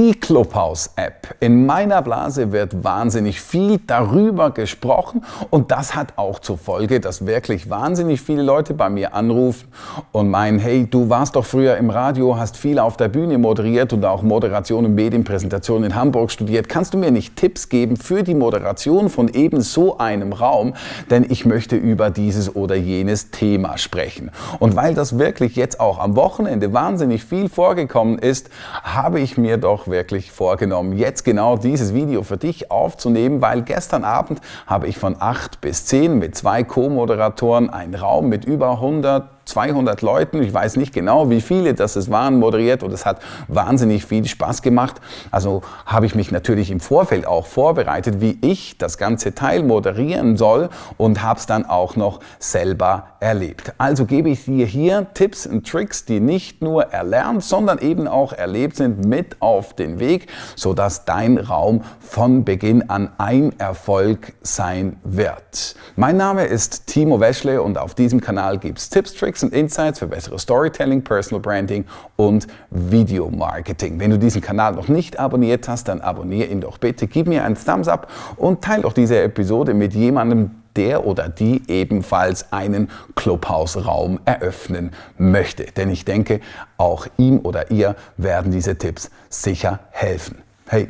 Die Clubhouse-App. In meiner Blase wird wahnsinnig viel darüber gesprochen und das hat auch zur Folge, dass wirklich wahnsinnig viele Leute bei mir anrufen und meinen, hey, du warst doch früher im Radio, hast viel auf der Bühne moderiert und auch Moderation und Medienpräsentation in Hamburg studiert. Kannst du mir nicht Tipps geben für die Moderation von eben so einem Raum? Denn ich möchte über dieses oder jenes Thema sprechen. Und weil das wirklich jetzt auch am Wochenende wahnsinnig viel vorgekommen ist, habe ich mir doch wirklich vorgenommen, jetzt genau dieses Video für dich aufzunehmen, weil gestern Abend habe ich von 8 bis 10 mit zwei Co-Moderatoren einen Raum mit über 100 200 Leuten, ich weiß nicht genau, wie viele das es waren, moderiert und es hat wahnsinnig viel Spaß gemacht. Also habe ich mich natürlich im Vorfeld auch vorbereitet, wie ich das ganze Teil moderieren soll und habe es dann auch noch selber erlebt. Also gebe ich dir hier Tipps und Tricks, die nicht nur erlernt, sondern eben auch erlebt sind, mit auf den Weg, sodass dein Raum von Beginn an ein Erfolg sein wird. Mein Name ist Timo Weschle und auf diesem Kanal gibt es Tipps, Tricks, Tricks und Insights für bessere Storytelling, Personal Branding und Video Marketing. Wenn du diesen Kanal noch nicht abonniert hast, dann abonniere ihn doch bitte. Gib mir einen Thumbs up und teile doch diese Episode mit jemandem, der oder die ebenfalls einen Clubhouse-Raum eröffnen möchte. Denn ich denke, auch ihm oder ihr werden diese Tipps sicher helfen. Hey,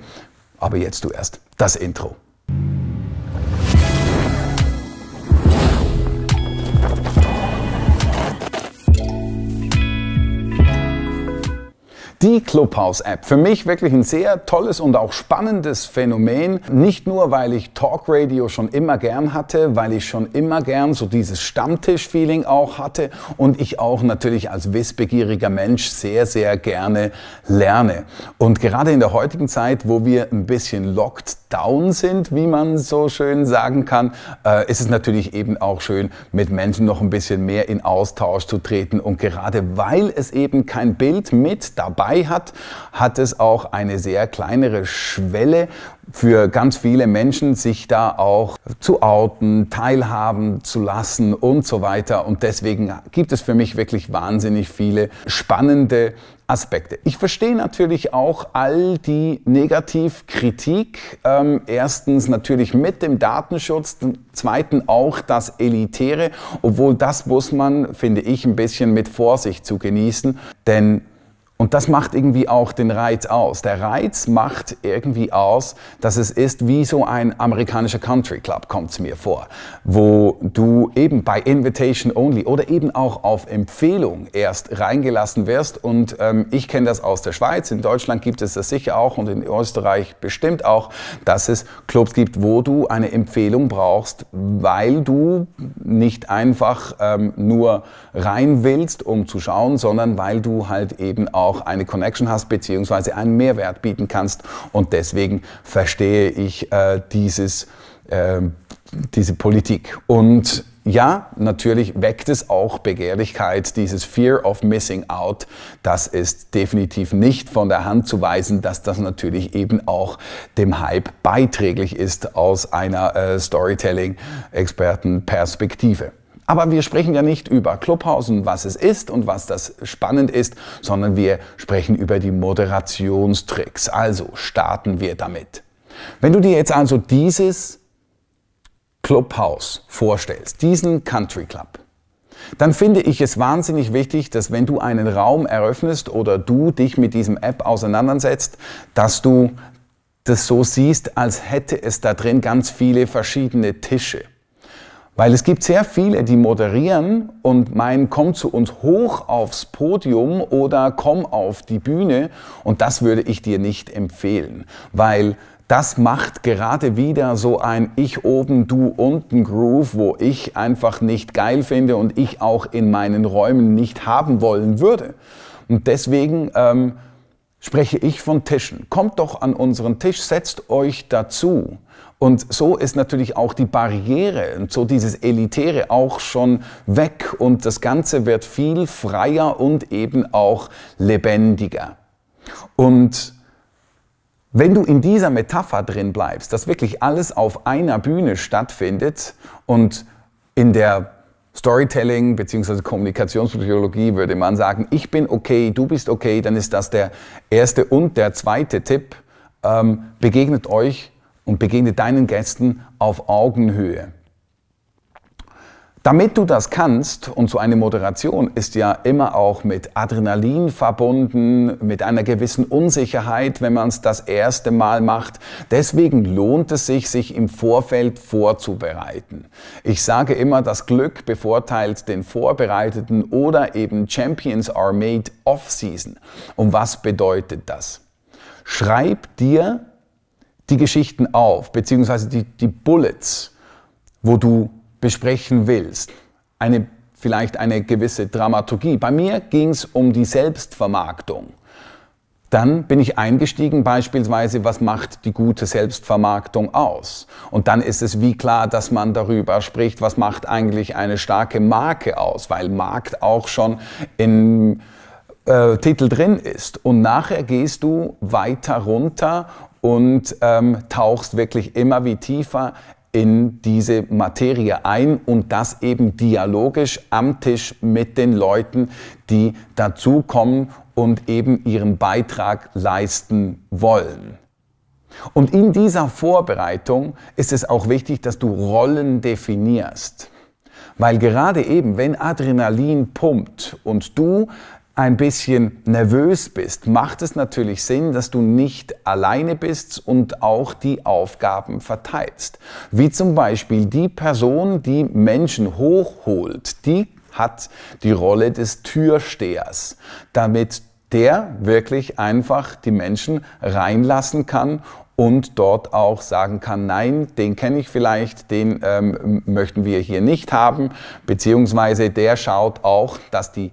aber jetzt du erst das Intro. Die Clubhouse-App. Für mich wirklich ein sehr tolles und auch spannendes Phänomen. Nicht nur, weil ich Talk Radio schon immer gern hatte, weil ich schon immer gern so dieses Stammtisch-Feeling auch hatte und ich auch natürlich als wissbegieriger Mensch sehr, sehr gerne lerne. Und gerade in der heutigen Zeit, wo wir ein bisschen locked down sind, wie man so schön sagen kann, äh, ist es natürlich eben auch schön, mit Menschen noch ein bisschen mehr in Austausch zu treten. Und gerade weil es eben kein Bild mit dabei dabei hat, hat es auch eine sehr kleinere Schwelle für ganz viele Menschen, sich da auch zu outen, teilhaben zu lassen und so weiter. Und deswegen gibt es für mich wirklich wahnsinnig viele spannende Aspekte. Ich verstehe natürlich auch all die Negativkritik. Ähm, erstens natürlich mit dem Datenschutz, zweitens auch das Elitäre, obwohl das muss man, finde ich, ein bisschen mit Vorsicht zu genießen, denn und das macht irgendwie auch den Reiz aus. Der Reiz macht irgendwie aus, dass es ist wie so ein amerikanischer Country Club, kommt es mir vor, wo du eben bei Invitation Only oder eben auch auf Empfehlung erst reingelassen wirst. Und ähm, ich kenne das aus der Schweiz, in Deutschland gibt es das sicher auch und in Österreich bestimmt auch, dass es Clubs gibt, wo du eine Empfehlung brauchst, weil du nicht einfach ähm, nur rein willst, um zu schauen, sondern weil du halt eben auch auch eine Connection hast beziehungsweise einen Mehrwert bieten kannst. Und deswegen verstehe ich äh, dieses, äh, diese Politik. Und ja, natürlich weckt es auch Begehrlichkeit, dieses Fear of Missing Out. Das ist definitiv nicht von der Hand zu weisen, dass das natürlich eben auch dem Hype beiträglich ist aus einer äh, Storytelling-Expertenperspektive. Aber wir sprechen ja nicht über Clubhouse und was es ist und was das spannend ist, sondern wir sprechen über die Moderationstricks. Also starten wir damit. Wenn du dir jetzt also dieses Clubhouse vorstellst, diesen Country Club, dann finde ich es wahnsinnig wichtig, dass wenn du einen Raum eröffnest oder du dich mit diesem App auseinandersetzt, dass du das so siehst, als hätte es da drin ganz viele verschiedene Tische. Weil es gibt sehr viele, die moderieren und meinen, komm zu uns hoch aufs Podium oder komm auf die Bühne. Und das würde ich dir nicht empfehlen, weil das macht gerade wieder so ein Ich oben, du unten Groove, wo ich einfach nicht geil finde und ich auch in meinen Räumen nicht haben wollen würde. Und deswegen... Ähm, spreche ich von Tischen. Kommt doch an unseren Tisch, setzt euch dazu. Und so ist natürlich auch die Barriere und so dieses Elitäre auch schon weg und das Ganze wird viel freier und eben auch lebendiger. Und wenn du in dieser Metapher drin bleibst, dass wirklich alles auf einer Bühne stattfindet und in der Storytelling bzw. Kommunikationspsychologie würde man sagen, ich bin okay, du bist okay, dann ist das der erste und der zweite Tipp. Ähm, begegnet euch und begegnet deinen Gästen auf Augenhöhe. Damit du das kannst, und so eine Moderation ist ja immer auch mit Adrenalin verbunden, mit einer gewissen Unsicherheit, wenn man es das erste Mal macht. Deswegen lohnt es sich, sich im Vorfeld vorzubereiten. Ich sage immer, das Glück bevorteilt den Vorbereiteten oder eben Champions are made off-season. Und was bedeutet das? Schreib dir die Geschichten auf, beziehungsweise die, die Bullets, wo du besprechen willst. Eine, vielleicht eine gewisse Dramaturgie. Bei mir ging es um die Selbstvermarktung. Dann bin ich eingestiegen beispielsweise, was macht die gute Selbstvermarktung aus? Und dann ist es wie klar, dass man darüber spricht, was macht eigentlich eine starke Marke aus, weil Markt auch schon im äh, Titel drin ist. Und nachher gehst du weiter runter und ähm, tauchst wirklich immer wie tiefer in diese Materie ein und das eben dialogisch am Tisch mit den Leuten, die dazukommen und eben ihren Beitrag leisten wollen. Und in dieser Vorbereitung ist es auch wichtig, dass du Rollen definierst. Weil gerade eben, wenn Adrenalin pumpt und du ein bisschen nervös bist, macht es natürlich Sinn, dass du nicht alleine bist und auch die Aufgaben verteilst. Wie zum Beispiel die Person, die Menschen hochholt, die hat die Rolle des Türstehers, damit der wirklich einfach die Menschen reinlassen kann und dort auch sagen kann, nein, den kenne ich vielleicht, den ähm, möchten wir hier nicht haben, beziehungsweise der schaut auch, dass die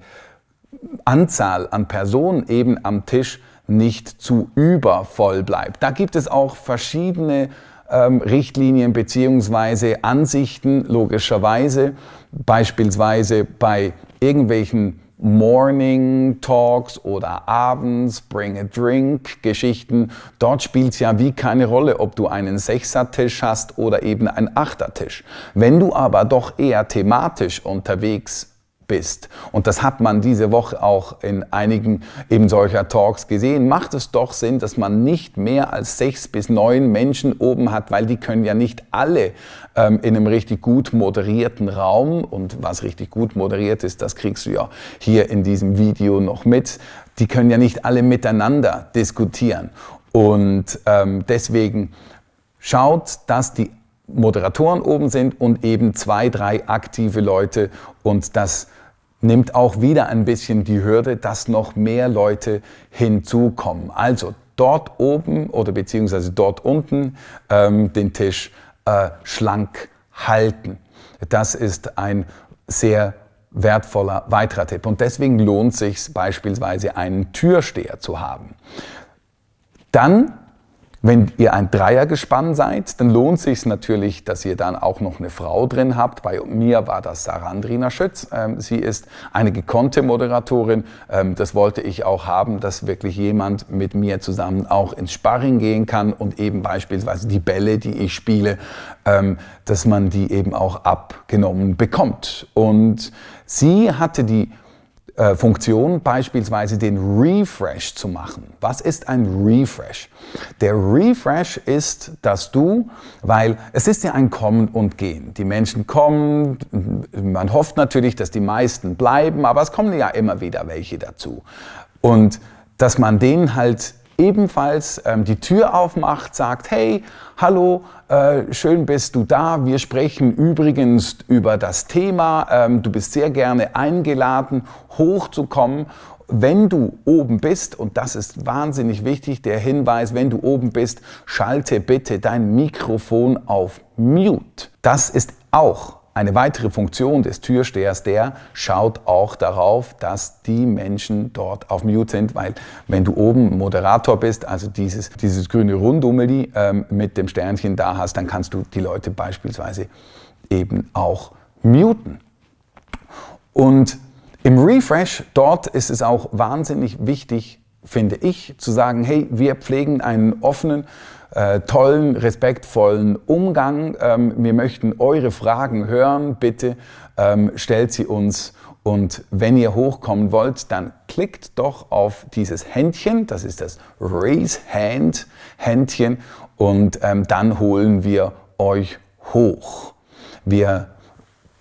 Anzahl an Personen eben am Tisch nicht zu übervoll bleibt. Da gibt es auch verschiedene ähm, Richtlinien beziehungsweise Ansichten, logischerweise, beispielsweise bei irgendwelchen Morning Talks oder abends Bring a Drink Geschichten. Dort spielt es ja wie keine Rolle, ob du einen Sechsertisch hast oder eben einen Achtertisch. Wenn du aber doch eher thematisch unterwegs bist. Und das hat man diese Woche auch in einigen eben solcher Talks gesehen. Macht es doch Sinn, dass man nicht mehr als sechs bis neun Menschen oben hat, weil die können ja nicht alle ähm, in einem richtig gut moderierten Raum. Und was richtig gut moderiert ist, das kriegst du ja hier in diesem Video noch mit. Die können ja nicht alle miteinander diskutieren. Und ähm, deswegen schaut, dass die Moderatoren oben sind und eben zwei, drei aktive Leute und das nimmt auch wieder ein bisschen die Hürde, dass noch mehr Leute hinzukommen. Also dort oben oder beziehungsweise dort unten ähm, den Tisch äh, schlank halten. Das ist ein sehr wertvoller weiterer Tipp. Und deswegen lohnt sich beispielsweise einen Türsteher zu haben. Dann wenn ihr ein Dreiergespann seid, dann lohnt sich natürlich, dass ihr dann auch noch eine Frau drin habt. Bei mir war das Sarah Andrina Schütz. Ähm, sie ist eine gekonnte Moderatorin. Ähm, das wollte ich auch haben, dass wirklich jemand mit mir zusammen auch ins Sparring gehen kann und eben beispielsweise die Bälle, die ich spiele, ähm, dass man die eben auch abgenommen bekommt. Und sie hatte die äh, Funktion, beispielsweise den Refresh zu machen. Was ist ein Refresh? Der Refresh ist, dass du, weil es ist ja ein Kommen und Gehen. Die Menschen kommen, man hofft natürlich, dass die meisten bleiben, aber es kommen ja immer wieder welche dazu. Und dass man denen halt ebenfalls ähm, die Tür aufmacht, sagt, hey, hallo, äh, schön bist du da. Wir sprechen übrigens über das Thema. Ähm, du bist sehr gerne eingeladen, hochzukommen. Wenn du oben bist, und das ist wahnsinnig wichtig, der Hinweis, wenn du oben bist, schalte bitte dein Mikrofon auf Mute. Das ist auch eine weitere Funktion des Türstehers, der schaut auch darauf, dass die Menschen dort auf Mute sind, weil wenn du oben Moderator bist, also dieses, dieses grüne Rundummeli ähm, mit dem Sternchen da hast, dann kannst du die Leute beispielsweise eben auch muten. Und im Refresh dort ist es auch wahnsinnig wichtig, finde ich, zu sagen, hey, wir pflegen einen offenen äh, tollen, respektvollen Umgang. Ähm, wir möchten eure Fragen hören. Bitte ähm, stellt sie uns. Und wenn ihr hochkommen wollt, dann klickt doch auf dieses Händchen, das ist das Raise Hand Händchen, und ähm, dann holen wir euch hoch. Wir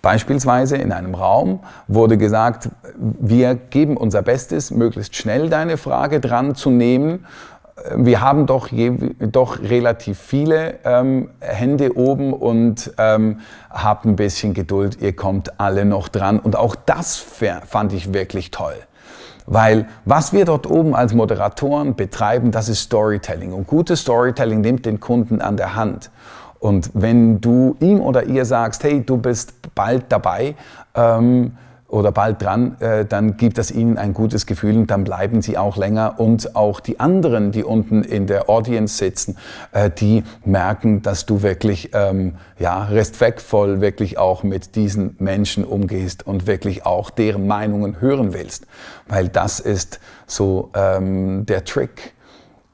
Beispielsweise in einem Raum wurde gesagt, wir geben unser Bestes, möglichst schnell deine Frage dran zu nehmen wir haben doch, je, doch relativ viele ähm, Hände oben und ähm, habt ein bisschen Geduld, ihr kommt alle noch dran. Und auch das fand ich wirklich toll. Weil was wir dort oben als Moderatoren betreiben, das ist Storytelling. Und gutes Storytelling nimmt den Kunden an der Hand. Und wenn du ihm oder ihr sagst, hey, du bist bald dabei, ähm, oder bald dran, äh, dann gibt das ihnen ein gutes Gefühl und dann bleiben sie auch länger. Und auch die anderen, die unten in der Audience sitzen, äh, die merken, dass du wirklich ähm, ja, respektvoll wirklich auch mit diesen Menschen umgehst und wirklich auch deren Meinungen hören willst. Weil das ist so ähm, der Trick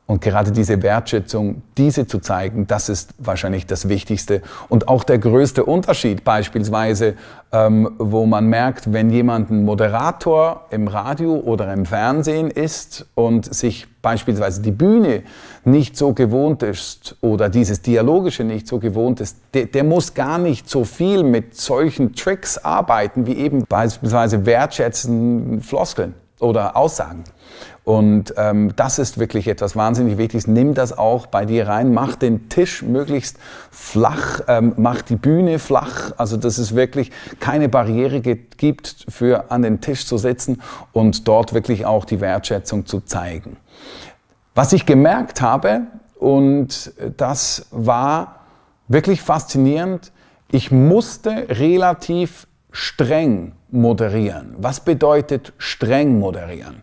und gerade diese Wertschätzung, diese zu zeigen, das ist wahrscheinlich das Wichtigste. Und auch der größte Unterschied beispielsweise, ähm, wo man merkt, wenn jemand ein Moderator im Radio oder im Fernsehen ist und sich beispielsweise die Bühne nicht so gewohnt ist oder dieses Dialogische nicht so gewohnt ist, der, der muss gar nicht so viel mit solchen Tricks arbeiten, wie eben beispielsweise wertschätzenden Floskeln oder Aussagen. Und ähm, das ist wirklich etwas wahnsinnig Wichtiges. Nimm das auch bei dir rein. Mach den Tisch möglichst flach, ähm, mach die Bühne flach, also dass es wirklich keine Barriere gibt, für an den Tisch zu sitzen und dort wirklich auch die Wertschätzung zu zeigen. Was ich gemerkt habe, und das war wirklich faszinierend, ich musste relativ streng moderieren. Was bedeutet streng moderieren?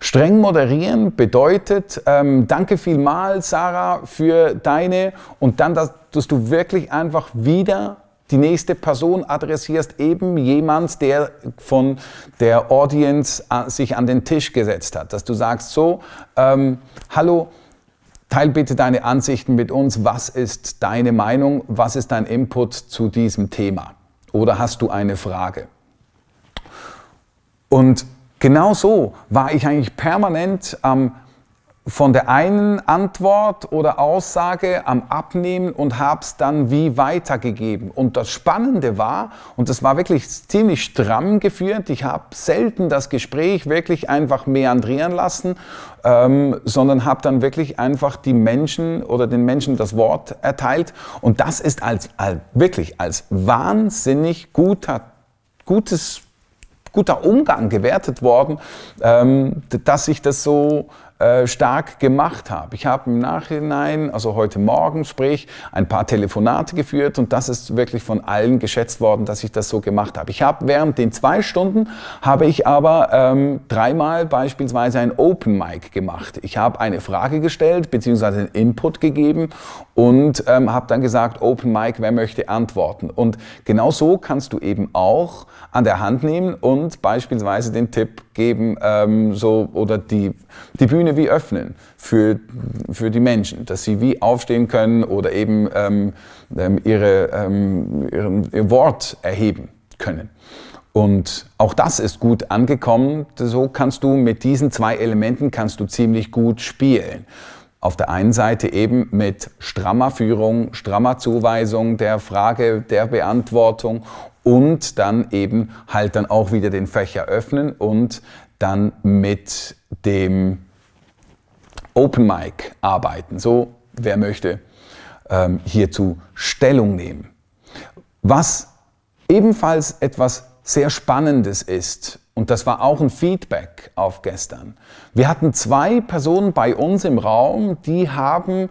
Streng moderieren bedeutet, ähm, danke vielmals, Sarah, für deine und dann, dass, dass du wirklich einfach wieder die nächste Person adressierst eben jemand, der von der Audience äh, sich an den Tisch gesetzt hat, dass du sagst so, ähm, hallo, teil bitte deine Ansichten mit uns, was ist deine Meinung, was ist dein Input zu diesem Thema oder hast du eine Frage? Und Genau so war ich eigentlich permanent am von der einen Antwort oder Aussage am Abnehmen und habe es dann wie weitergegeben. Und das Spannende war, und das war wirklich ziemlich stramm geführt, ich habe selten das Gespräch wirklich einfach meandrieren lassen, ähm, sondern habe dann wirklich einfach die Menschen oder den Menschen das Wort erteilt. Und das ist als, als wirklich als wahnsinnig guter, gutes guter Umgang gewertet worden, ähm, dass ich das so äh, stark gemacht habe. Ich habe im Nachhinein, also heute Morgen, sprich, ein paar Telefonate geführt und das ist wirklich von allen geschätzt worden, dass ich das so gemacht habe. Ich habe während den zwei Stunden habe ich aber ähm, dreimal beispielsweise ein Open Mic gemacht. Ich habe eine Frage gestellt bzw. einen Input gegeben und ähm, habe dann gesagt, Open Mic, wer möchte antworten? Und genau so kannst du eben auch an der Hand nehmen und beispielsweise den Tipp geben, ähm, so oder die, die Bühne wie öffnen für, für die Menschen, dass sie wie aufstehen können oder eben ähm, ähm ihre, ähm, ihren, ihr Wort erheben können. Und auch das ist gut angekommen. So kannst du mit diesen zwei Elementen kannst du ziemlich gut spielen auf der einen Seite eben mit strammer Führung, strammer Zuweisung der Frage, der Beantwortung und dann eben halt dann auch wieder den Fächer öffnen und dann mit dem Open Mic arbeiten. So, wer möchte ähm, hierzu Stellung nehmen. Was ebenfalls etwas sehr Spannendes ist, und das war auch ein Feedback auf gestern. Wir hatten zwei Personen bei uns im Raum, die haben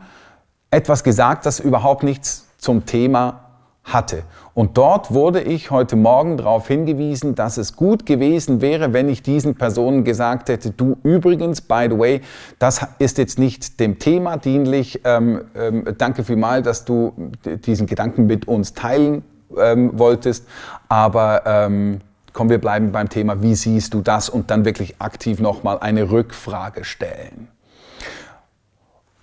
etwas gesagt, das überhaupt nichts zum Thema hatte. Und dort wurde ich heute Morgen darauf hingewiesen, dass es gut gewesen wäre, wenn ich diesen Personen gesagt hätte, du übrigens, by the way, das ist jetzt nicht dem Thema dienlich. Ähm, ähm, danke vielmal, dass du diesen Gedanken mit uns teilen ähm, wolltest. Aber ähm, komm, wir bleiben beim Thema, wie siehst du das? Und dann wirklich aktiv nochmal eine Rückfrage stellen.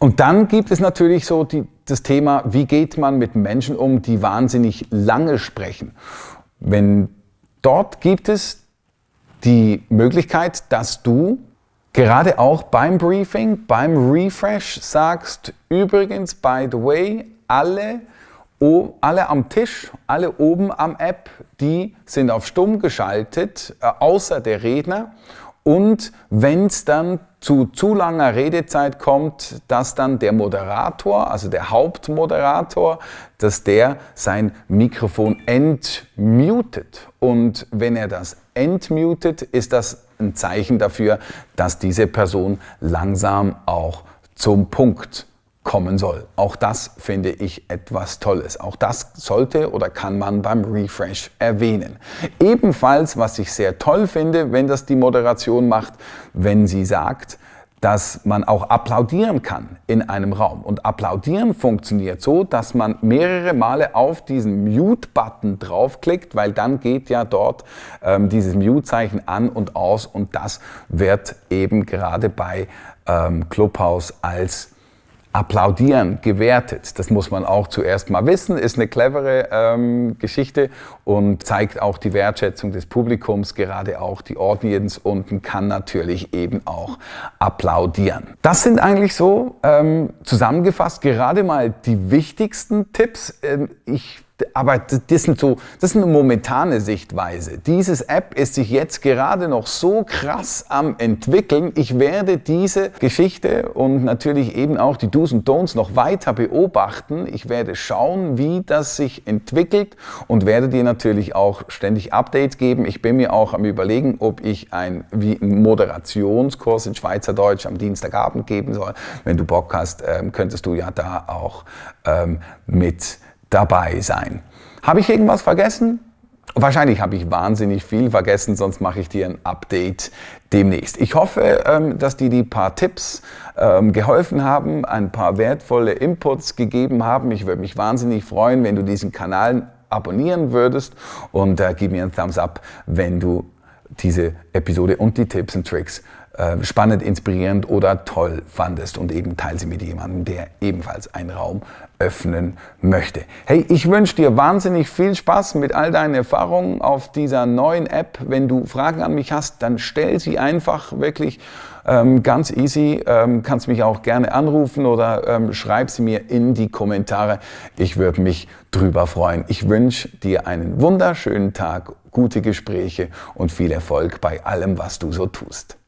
Und dann gibt es natürlich so die, das Thema, wie geht man mit Menschen um, die wahnsinnig lange sprechen. Wenn dort gibt es die Möglichkeit, dass du gerade auch beim Briefing, beim Refresh sagst, übrigens, by the way, alle alle am Tisch, alle oben am App, die sind auf stumm geschaltet, äh, außer der Redner. Und wenn es dann zu zu langer Redezeit kommt, dass dann der Moderator, also der Hauptmoderator, dass der sein Mikrofon entmutet. Und wenn er das entmutet, ist das ein Zeichen dafür, dass diese Person langsam auch zum Punkt kommen soll. Auch das finde ich etwas Tolles. Auch das sollte oder kann man beim Refresh erwähnen. Ebenfalls, was ich sehr toll finde, wenn das die Moderation macht, wenn sie sagt, dass man auch applaudieren kann in einem Raum. Und applaudieren funktioniert so, dass man mehrere Male auf diesen Mute-Button draufklickt, weil dann geht ja dort ähm, dieses Mute-Zeichen an und aus und das wird eben gerade bei ähm, Clubhouse als Applaudieren gewertet. Das muss man auch zuerst mal wissen. Ist eine clevere ähm, Geschichte und zeigt auch die Wertschätzung des Publikums, gerade auch die Audience unten kann natürlich eben auch applaudieren. Das sind eigentlich so ähm, zusammengefasst gerade mal die wichtigsten Tipps. Ähm, ich aber das sind so, das ist eine momentane Sichtweise. Dieses App ist sich jetzt gerade noch so krass am entwickeln. Ich werde diese Geschichte und natürlich eben auch die Do's und Don'ts noch weiter beobachten. Ich werde schauen, wie das sich entwickelt und werde dir natürlich auch ständig Updates geben. Ich bin mir auch am überlegen, ob ich einen Moderationskurs in Schweizerdeutsch am Dienstagabend geben soll. Wenn du Bock hast, ähm, könntest du ja da auch ähm, mit dabei sein. Habe ich irgendwas vergessen? Wahrscheinlich habe ich wahnsinnig viel vergessen, sonst mache ich dir ein Update demnächst. Ich hoffe, ähm, dass dir die paar Tipps ähm, geholfen haben, ein paar wertvolle Inputs gegeben haben. Ich würde mich wahnsinnig freuen, wenn du diesen Kanal abonnieren würdest und äh, gib mir einen Thumbs up, wenn du diese Episode und die Tipps und Tricks äh, spannend, inspirierend oder toll fandest und eben teile sie mit jemandem, der ebenfalls einen Raum öffnen möchte. Hey, ich wünsche dir wahnsinnig viel Spaß mit all deinen Erfahrungen auf dieser neuen App. Wenn du Fragen an mich hast, dann stell sie einfach wirklich ähm, ganz easy. Ähm, kannst mich auch gerne anrufen oder ähm, schreib sie mir in die Kommentare. Ich würde mich drüber freuen. Ich wünsche dir einen wunderschönen Tag, gute Gespräche und viel Erfolg bei allem, was du so tust.